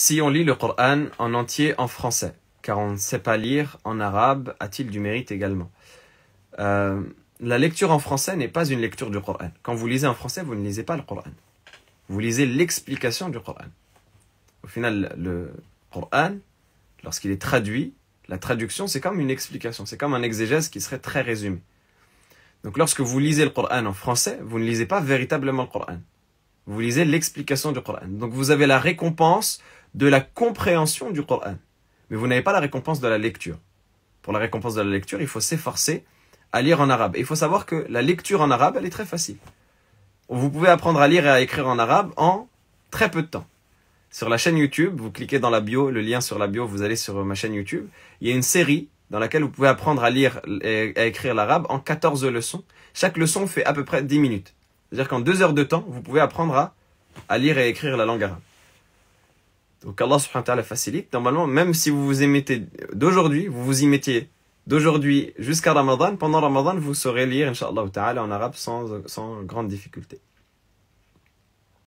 Si on lit le Coran en entier en français, car on ne sait pas lire en arabe, a-t-il du mérite également euh, La lecture en français n'est pas une lecture du Coran. Quand vous lisez en français, vous ne lisez pas le Coran. Vous lisez l'explication du Coran. Au final, le Coran, lorsqu'il est traduit, la traduction, c'est comme une explication, c'est comme un exégèse qui serait très résumé. Donc lorsque vous lisez le Coran en français, vous ne lisez pas véritablement le Coran. Vous lisez l'explication du Coran. Donc vous avez la récompense de la compréhension du Coran. Mais vous n'avez pas la récompense de la lecture. Pour la récompense de la lecture, il faut s'efforcer à lire en arabe. il faut savoir que la lecture en arabe, elle est très facile. Vous pouvez apprendre à lire et à écrire en arabe en très peu de temps. Sur la chaîne YouTube, vous cliquez dans la bio, le lien sur la bio, vous allez sur ma chaîne YouTube. Il y a une série dans laquelle vous pouvez apprendre à lire et à écrire l'arabe en 14 leçons. Chaque leçon fait à peu près 10 minutes. C'est-à-dire qu'en 2 heures de temps, vous pouvez apprendre à lire et à écrire la langue arabe. Donc Allah subhanahu wa ta'ala facilite. Normalement, même si vous vous émettez d'aujourd'hui, vous vous y mettiez d'aujourd'hui jusqu'à Ramadan, pendant Ramadan, vous saurez lire, inshallah ta'ala, en arabe sans, sans grande difficulté.